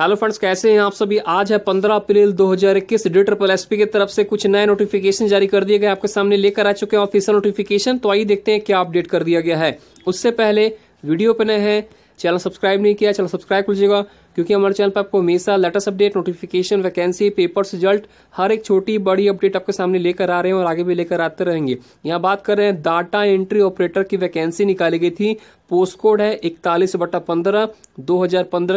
hello friends कैसे हैं आप सभी आज है 15 अप्रैल 2021 हजार इक्कीस डिटर पल एसपी की तरफ से कुछ नए नोटिफिकेशन जारी कर दिए गए आपके सामने लेकर आ चुके हैं ऑफिसियल नोटिफिकेशन तो आइए देखते हैं क्या अपडेट कर दिया गया है उससे पहले वीडियो पर नए हैं चैनल सब्सक्राइब नहीं किया चैनल सब्सक्राइब कर लीजिएगा क्योंकि हमारे चैनल पर आपको हमेशा latest update notification vacancy paper result हर एक छोटी बड़ी अपडेट आपके सामने लेकर आ रहे हैं और आगे भी लेकर आते रहेंगे यहाँ बात कर रहे हैं डाटा एंट्री ऑपरेटर की वैकेंसी निकाली गई थी पोस्ट कोड है इकतालीस बटा पंद्रह दो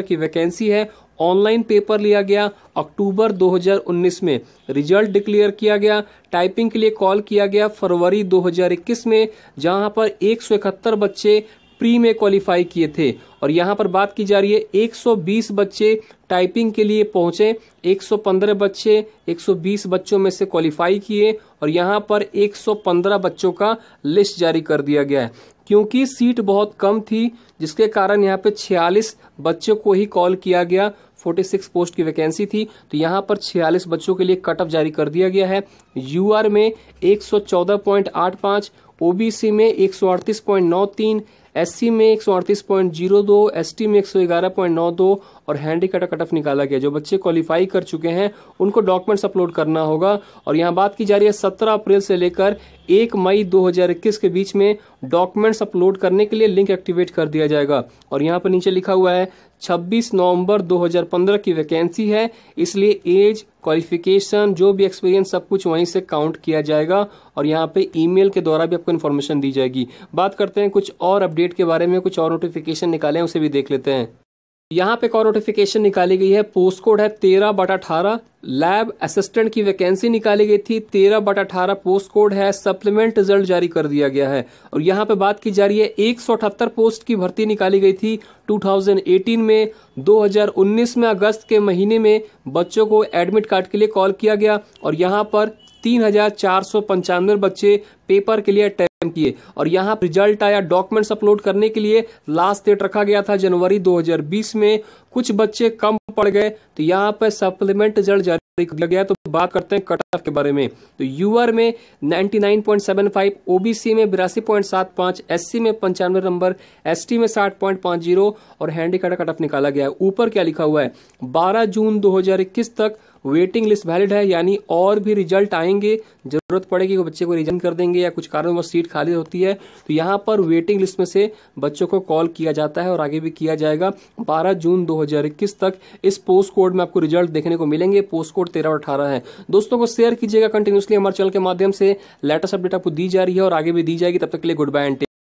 की वैकेंसी है ऑनलाइन पेपर लिया गया अक्टूबर 2019 में रिजल्ट डिक्लेयर किया गया टाइपिंग के लिए कॉल किया गया फरवरी 2021 में जहां पर एक बच्चे प्री में क्वालिफाई किए थे और यहां पर बात की जा रही है 120 बच्चे टाइपिंग के लिए पहुंचे 115 बच्चे 120 बच्चों में से क्वालिफाई किए और यहाँ पर 115 बच्चों का लिस्ट जारी कर दिया गया है क्योंकि सीट बहुत कम थी जिसके कारण यहाँ पे 46 बच्चों को ही कॉल किया गया 46 पोस्ट की वैकेंसी थी तो यहाँ पर 46 बच्चों के लिए कट ऑफ जारी कर दिया गया है यूआर में 114.85 ओबीसी में 138.93 एससी में 138.02 एसटी में दो और हैंडी कट ऑफ निकाला गया जो बच्चे क्वालिफाई कर चुके हैं उनको डॉक्यूमेंट्स अपलोड करना होगा और यहाँ बात की जा रही है सत्रह अप्रैल से लेकर एक मई दो के बीच में डॉक्यूमेंट्स अपलोड करने के लिए लिंक एक्टिवेट कर दिया जाएगा और यहाँ पर नीचे लिखा हुआ है 26 नवंबर 2015 की वैकेंसी है इसलिए एज क्वालिफिकेशन जो भी एक्सपीरियंस सब कुछ वहीं से काउंट किया जाएगा और यहाँ पे ईमेल के द्वारा भी आपको इन्फॉर्मेशन दी जाएगी बात करते हैं कुछ और अपडेट के बारे में कुछ और नोटिफिकेशन निकाले हैं उसे भी देख लेते हैं यहाँ पे एक और नोटिफिकेशन निकाली गई है पोस्ट कोड है तेरह बट अठारह लैब असिस्टेंट की वैकेंसी निकाली गई थी तेरह बट अठारह पोस्ट कोड है सप्लीमेंट रिजल्ट जारी कर दिया गया है और यहाँ पे बात की जा रही है एक सौ अठहत्तर पोस्ट की भर्ती निकाली गई थी 2018 में 2019 में अगस्त के महीने में बच्चों को एडमिट कार्ड के लिए कॉल किया गया और यहाँ पर तीन बच्चे पेपर के लिए किए और यहाँ रिजल्ट आया डॉक्यूमेंट्स अपलोड करने के लिए लास्ट डेट रखा गया था जनवरी 2020 में कुछ बच्चे कम पड़ गए तो यहाँ पर सप्लीमेंट रिजल्ट जारी किया गया तो बात करते हैं कट ऑफ के बारे में तो यूआर में 99.75 ओबीसी में बिरासी पॉइंट सात पाँच एस में पंचानवे नंबर एस में साठ पॉइंट पाँच जीरो और हैंडी कट ऑफ निकाला गया ऊपर क्या लिखा हुआ है 12 जून 2021 तक वेटिंग लिस्ट वैलिड है यानी और भी रिजल्ट आएंगे जरूरत पड़ेगी वो बच्चे को रिजन कर देंगे या कुछ कारणवश सीट खाली होती है तो यहाँ पर वेटिंग लिस्ट में से बच्चों को कॉल किया जाता है और आगे भी किया जाएगा बारह जून दो तक इस पोस्ट कोड में आपको रिजल्ट देखने को मिलेंगे पोस्ट कोड तेरह और अठारह है दोस्तों को शेयर कीजिएगा कंटिन्यूसली हमारे चैनल के माध्यम से लेटेस्ट अपडेट आपको दी जा रही है और आगे भी दी जाएगी तब तक के लिए गुड बाय एंटी